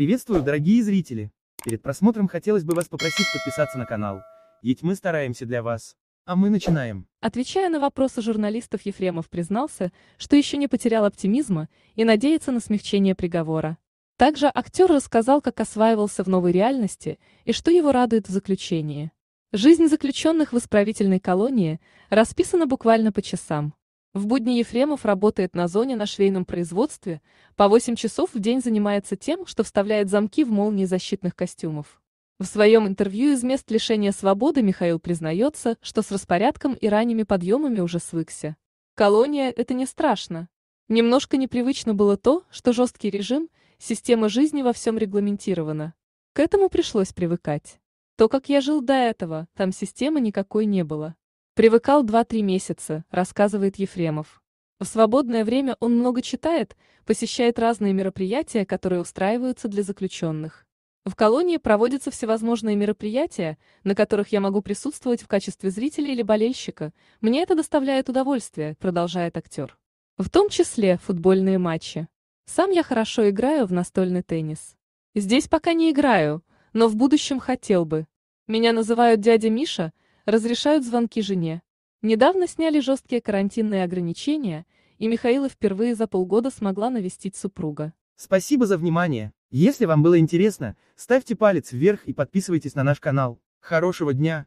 Приветствую, дорогие зрители! Перед просмотром хотелось бы вас попросить подписаться на канал, ведь мы стараемся для вас. А мы начинаем. Отвечая на вопросы журналистов, Ефремов признался, что еще не потерял оптимизма и надеется на смягчение приговора. Также актер рассказал, как осваивался в новой реальности и что его радует в заключении. Жизнь заключенных в исправительной колонии расписана буквально по часам. В будни Ефремов работает на зоне на швейном производстве, по 8 часов в день занимается тем, что вставляет замки в молнии защитных костюмов. В своем интервью из мест лишения свободы Михаил признается, что с распорядком и ранними подъемами уже свыкся. Колония – это не страшно. Немножко непривычно было то, что жесткий режим, система жизни во всем регламентирована. К этому пришлось привыкать. То, как я жил до этого, там системы никакой не было. Привыкал 2-3 месяца, рассказывает Ефремов. В свободное время он много читает, посещает разные мероприятия, которые устраиваются для заключенных. В колонии проводятся всевозможные мероприятия, на которых я могу присутствовать в качестве зрителя или болельщика. Мне это доставляет удовольствие, продолжает актер. В том числе футбольные матчи. Сам я хорошо играю в настольный теннис. Здесь пока не играю, но в будущем хотел бы. Меня называют дядя Миша – разрешают звонки жене. Недавно сняли жесткие карантинные ограничения, и Михаила впервые за полгода смогла навестить супруга. Спасибо за внимание. Если вам было интересно, ставьте палец вверх и подписывайтесь на наш канал. Хорошего дня!